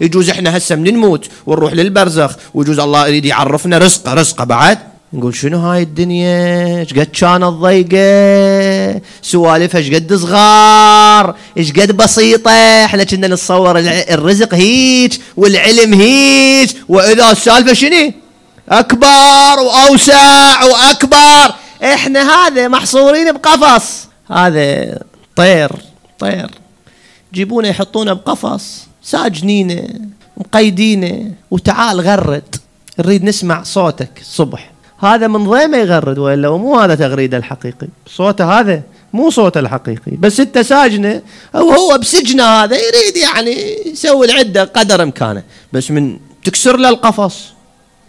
يجوز احنا هسه من نموت ونروح للبرزخ ويجوز الله يريد يعرفنا رزقه رزقه بعد نقول شنو هاي الدنيا شقد كانت ضيقه سوالفها شقد صغار شقد بسيطه احنا كنا نتصور الرزق هيك والعلم هيك واذا السالفه شنو اكبر واوسع واكبر احنا هذا محصورين بقفص هذا طير طير جيبونه يحطونه بقفص ساجنينه مقيدينه وتعال غرد نريد نسمع صوتك الصبح هذا من ضيمه يغرد والا ومو هذا تغريده الحقيقي صوته هذا مو صوته الحقيقي بس انت ساجنه او هو بسجنه هذا يريد يعني يسوي العده قدر امكانه بس من تكسر له القفص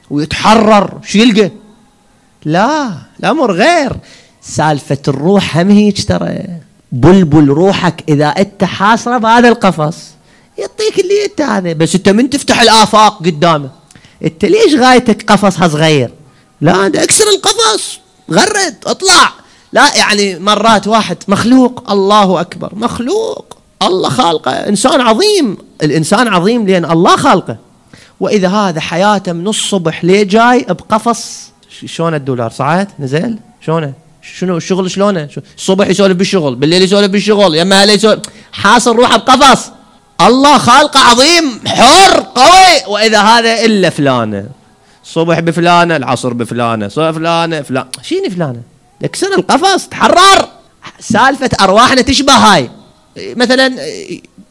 ويتحرر شو يلقى لا الامر غير سالفه الروح هم هيك ترى بلبل روحك اذا انت حاصره بهذا القفص يعطيك اللي انت هذا بس انت من تفتح الافاق قدامه انت ليش غايتك قفصها صغير لا انت اكسر القفص غرد اطلع لا يعني مرات واحد مخلوق الله اكبر مخلوق الله خالقه انسان عظيم الانسان عظيم لان الله خالقه واذا هذا حياته من الصبح ليه جاي بقفص شلون الدولار صعد نزل شلونه شنو الشغل شلونه الصبح يسولف بالشغل بالليل يسولف بالشغل يما يسولف حاصل روحه بقفص الله خالقه عظيم حر قوي واذا هذا الا فلانه الصبح بفلانه العصر بفلانه صبح فلانه فلان شيني فلانه اكسر القفص تحرر سالفه ارواحنا تشبه هاي مثلا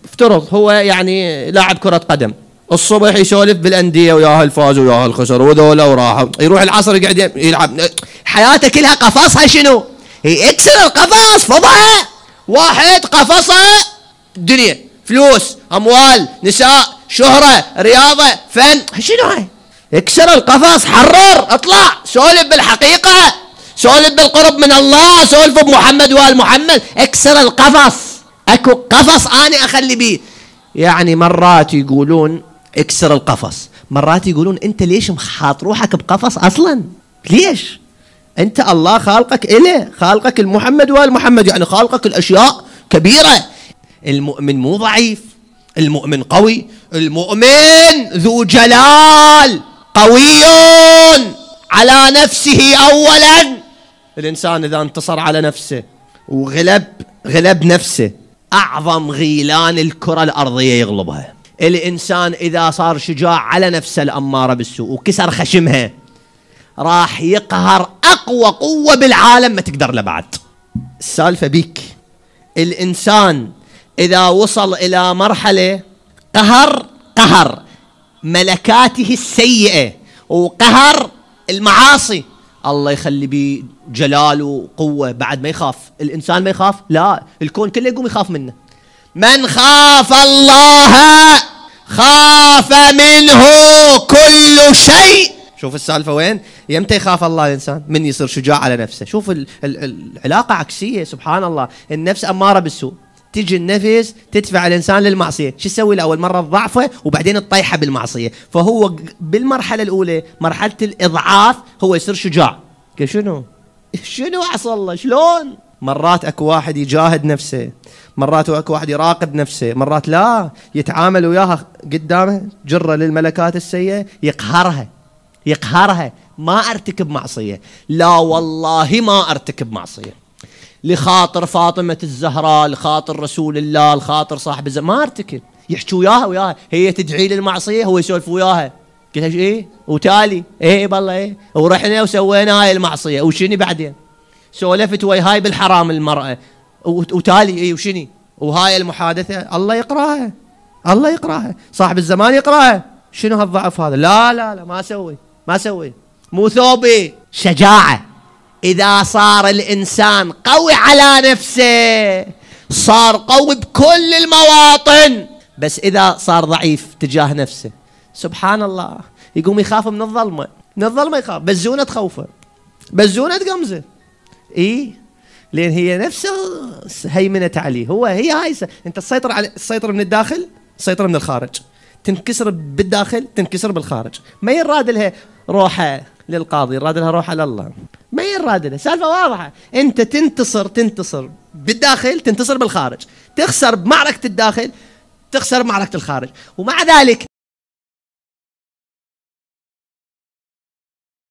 افترض هو يعني لاعب كره قدم الصبح يسولف بالانديه وياها الفاز وياها الخسر وذولا وراحوا يروح العصر يقعد يلعب حياته كلها قفصها شنو؟ اكسر القفص فضها واحد قفصه دنيا فلوس اموال نساء شهره رياضه فن شنو هاي اكسر القفص حرر اطلع سولف بالحقيقه سولف بالقرب من الله سولف بمحمد وال محمد اكسر القفص اكو قفص انا اخلي بيه يعني مرات يقولون اكسر القفص مرات يقولون انت ليش مخاط روحك بقفص اصلا ليش انت الله خالقك اله خالقك المحمد محمد يعني خالقك الاشياء كبيره المؤمن مو ضعيف المؤمن قوي المؤمن ذو جلال قوي على نفسه اولا الانسان اذا انتصر على نفسه وغلب غلب نفسه اعظم غيلان الكره الارضيه يغلبها الانسان اذا صار شجاع على نفسه الاماره بالسوء وكسر خشمها راح يقهر اقوى قوه بالعالم ما تقدر له بعد السالفه بيك الانسان إذا وصل إلى مرحلة قهر قهر ملكاته السيئة وقهر المعاصي الله يخلي بي جلال وقوة بعد ما يخاف الإنسان ما يخاف لا الكون كله يقوم يخاف منه من خاف الله خاف منه كل شيء شوف السالفة وين يمتى يخاف الله الإنسان من يصير شجاع على نفسه شوف العلاقة عكسية سبحان الله النفس أمارة بالسوء تجي النفس تدفع الانسان للمعصيه شو يسوي الاول مره الضعفه وبعدين الطيحه بالمعصيه فهو بالمرحله الاولى مرحله الاضعاف هو يصير شجاع شنو شنو عصى الله شلون مرات اكو واحد يجاهد نفسه مرات اكو واحد يراقب نفسه مرات لا يتعامل وياها قدامه جره للملكات السيئه يقهرها يقهرها ما ارتكب معصيه لا والله ما ارتكب معصيه لخاطر فاطمة الزهراء لخاطر رسول الله لخاطر صاحب الزمان ما ارتكب يحكي وياها وياها هي تدعي للمعصية هو يسولف وياها قلت لها ايه وتالي ايه, إيه بالله ايه ورحنا وسوينا هاي المعصية وشني بعدين سولفت ويا هاي بالحرام المرأة وتالي ايه وشني وهاي المحادثة الله يقراها الله يقراها صاحب الزمان يقراها شنو هالضعف هذا لا لا لا ما اسوي ما اسوي مو ثوبي شجاعة اذا صار الانسان قوي على نفسه صار قوي بكل المواطن بس اذا صار ضعيف تجاه نفسه سبحان الله يقوم يخاف من الظلمه من الظلمه يخاف بس زونه تخوفه بس زونه تقمزه اي لان هي نفسها هيمنت عليه هو هي هاي انت تسيطر على تسيطر من الداخل تسيطر من الخارج تنكسر بالداخل تنكسر بالخارج ما يراد لها روحه للقاضي يراد لها روحه لله مين رادده سالفه واضحه انت تنتصر تنتصر بالداخل تنتصر بالخارج تخسر بمعركه الداخل تخسر بمعركه الخارج ومع ذلك